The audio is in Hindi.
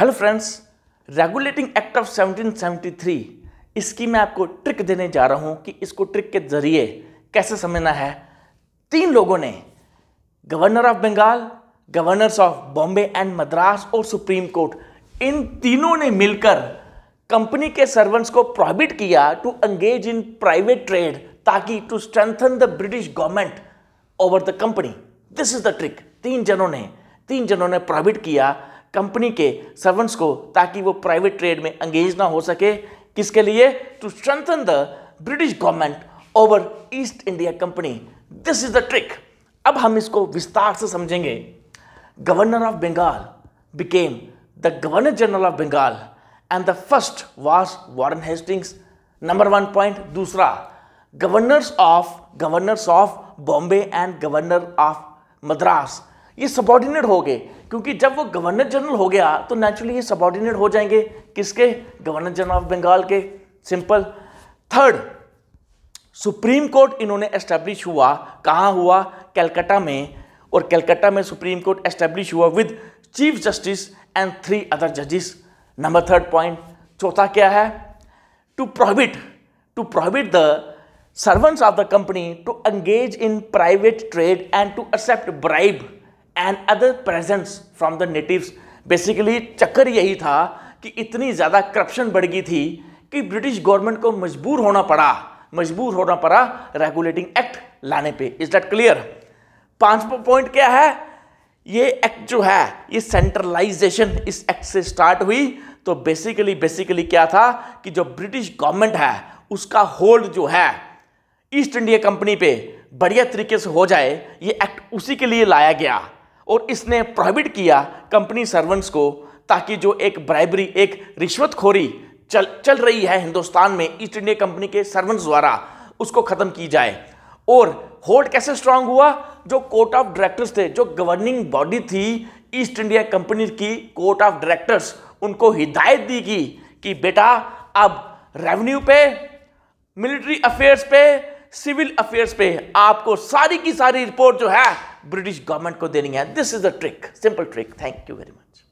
hello friends regulating act of 1773 इसकी मैं आपको ट्रिक देने जा रहा हूं कि इसको ट्रिक के जरिए कैसे समझना है तीन लोगों ने governor of Bengal governors of Bombay and Madras और सुप्रीम कोर्ट इन तीनों ने मिलकर कंपनी के सर्वेंट्स को प्रोहिबिट किया to engage in private trade ताकि to strengthen the British government over the company this is the trick तीन जनों ने तीन जनों ने प्रोहिबिट किया कंपनी के सर्वेंट्स को ताकि वो प्राइवेट ट्रेड में अंगेज ना हो सके किसके लिए to strengthen the British government over East India Company this is the trick अब हम इसको विस्तार से समझेंगे governor of Bengal became the governor general of Bengal and the first was Warren Hastings number one point दूसरा governors of governors of Bombay and governor of Madras ये सबॉर्डिनेट हो गए क्योंकि जब वो गवर्नर जनरल हो गया तो नेचुरली ये सबॉर्डिनेट हो जाएंगे किसके गवर्नर जनरल ऑफ बंगाल के सिंपल थर्ड सुप्रीम कोर्ट इन्होंने एस्टेब्लिश हुआ कहाँ हुआ कैलकाटा में और कलकत्ता में सुप्रीम कोर्ट एस्टेब्लिश हुआ with chief justice and three other जजिस नंबर थर्ड पॉइंट चौथा क्या है to prohibit to prohibit the servants of the company to engage in private trade and to accept bribe and other presents from the natives basically चक्कर यही था कि इतनी ज़्यादा करप्शन बढ़ गई थी कि ब्रिटिश गवर्नमेंट को मजबूर होना पड़ा मजबूर होना पड़ा रेगुलेटिंग एक्ट लाने पे इज दैट क्लियर पांचवा पॉइंट क्या है ये एक्ट जो है ये सेंट्रलाइजेशन इस एक्ट से स्टार्ट हुई तो बेसिकली बेसिकली क्या था कि जो ब्रिटिश गवर्नमेंट है उसका होल्ड जो है ईस्ट इंडिया कंपनी पे बढ़िया तरीके से हो जाए ये एक्ट उसी के लिए लाया गया और इसने प्रोहिबिट किया कंपनी सर्वेंट्स को ताकि जो एक ब्राइबरी एक रिश्वतखोरी चल चल रही है हिंदुस्तान में ईस्ट इंडिया कंपनी के सर्वेंट्स द्वारा उसको ख़त्म की जाए और होल्ड कैसे स्ट्रांग हुआ जो कोर्ट ऑफ डायरेक्टर्स थे जो गवर्निंग बॉडी थी ईस्ट इंडिया कंपनी की कोर्ट ऑफ डायरेक्टर्स उनको हिदायत दी गई कि बेटा अब रेवेन्यू पे मिलिट्री अफेयर्स पे सिविल अफेयर्स पे आपको सारी की सारी रिपोर्ट जो है ब्रिटिश गवर्नमेंट को देनी है this is the trick simple trick thank you very much